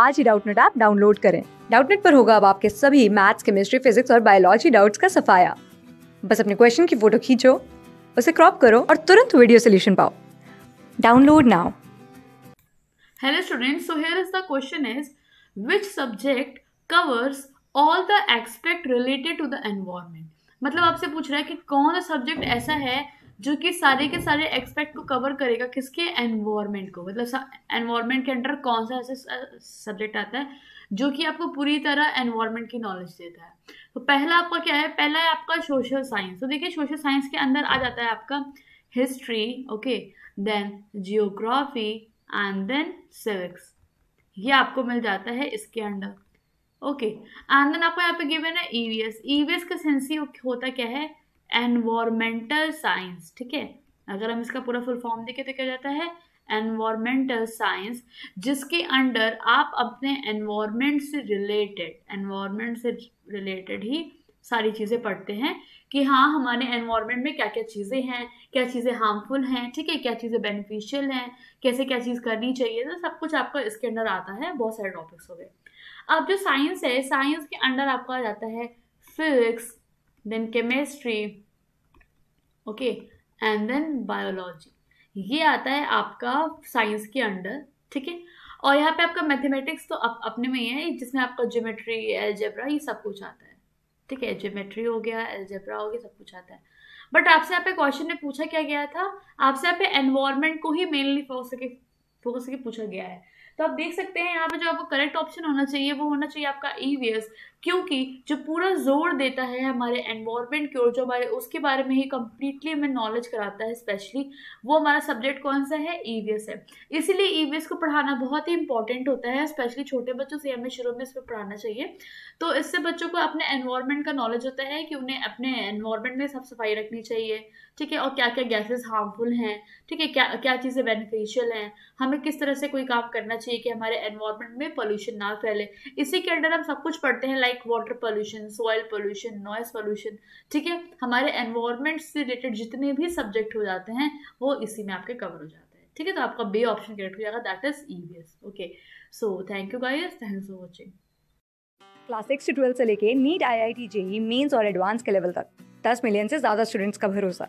आज ही Doubtnut app download करें डाउटनेट पर होगा अब आपके सभी मैथ्स केमिस्ट्री फिजिक्स और बायोलॉजी डाउट्स का सफाया बस अपने क्वेश्चन की फोटो खींचो उसे क्रॉप करो और तुरंत वीडियो सोल्यूशन पाओ download now hello students so here is the question is which subject covers all the aspect related to the environment मतलब आपसे पूछ रहा है कि कौन सा सब्जेक्ट ऐसा है जो कि सारे के सारे एक्सपेक्ट को कवर करेगा किसके एनवायरमेंट को मतलब एनवायरमेंट के अंडर कौन सा ऐसे सब्जेक्ट आता है जो कि आपको पूरी तरह एनवायरमेंट की नॉलेज देता है तो पहला आपका क्या है पहला है आपका सोशल साइंस तो देखिए सोशल साइंस के अंदर आ जाता है आपका history okay then geography and then civics ये आपको मिल जाता है इसके अंडर ओके एंड देन आपको यहाँ पे गिवन है ईवीएस e ईवीएस e का ही होता क्या है एनवायरमेंटल साइंस ठीक है अगर हम इसका पूरा फुल फॉर्म देखें तो क्या जाता है एनवायरमेंटल साइंस जिसके अंडर आप अपने एनवायरमेंट से रिलेटेड एनवायरमेंट से रिलेटेड ही सारी चीज़ें पढ़ते हैं कि हाँ हमारे एनवायरमेंट में क्या क्या चीज़ें हैं क्या चीज़ें हार्मफुल हैं ठीक है क्या चीज़ें बेनिफिशियल हैं कैसे क्या चीज़ करनी चाहिए तो सब कुछ आपको इसके अंडर आता है बहुत सारे टॉपिक्स हो गए अब जो साइंस है साइंस के अंडर आपका आ जाता है physics then chemistry okay and then biology ये आता है आपका साइंस के अंडर ठीक है और यहाँ पे आपका मैथमेटिक्स तो अप, अपने में ही है जिसमें आपका ज्योमेट्री एलजेब्रा ये सब कुछ आता है ठीक है ज्योमेट्री हो गया एलजेब्रा हो गया सब कुछ आता है बट आपसे यहाँ पे क्वेश्चन में पूछा क्या गया था आपसे यहाँ पे एनवायरमेंट को ही मेनली फोकस फोकस करके पूछा गया है तो आप देख सकते हैं यहाँ पे जो आपको करेक्ट ऑप्शन होना चाहिए वो होना चाहिए आपका ईवीएस e क्योंकि जो पूरा जोर देता है हमारे एनवायरमेंट की ओर जो हमारे उसके बारे में ही कम्प्लीटली हमें नॉलेज कराता है स्पेशली वो हमारा सब्जेक्ट कौन सा है ईवीएस e है इसीलिए ईवीएस e को पढ़ाना बहुत ही इंपॉर्टेंट होता है स्पेशली छोटे बच्चों से हमें शुरू में इस पर पढ़ाना चाहिए तो इससे बच्चों को अपने एनवायरमेंट का नॉलेज होता है कि उन्हें अपने एनवायरमेंट में साफ सफाई रखनी चाहिए ठीक है और क्या क्या गैसेस हार्मफुल हैं ठीक है क्या क्या चीज़ें बेनिफिशियल हैं हम हमें किस तरह से कोई काम करना चाहिए कि हमारे एनवायरमेंट में पोल्यूशन ना फैले इसी के अंडर हम सब कुछ पढ़ते हैं like water pollution soil pollution noise pollution ठीक है हमारे एनवायरमेंट से रिलेटेड जितने भी सब्जेक्ट हो जाते हैं वो इसी में आपके कवर हो जाते हैं ठीक है तो आपका बे ऑप्शन करेक्ट हो जाएगा that is E okay so thank you guys thanks for watching class six से ट्वेल्थ से लेके NEET I I T JEE mains और एडवांस के लेवल तक दस मिलियन से ज़्यादा स्टूडेंट्स का भरोसा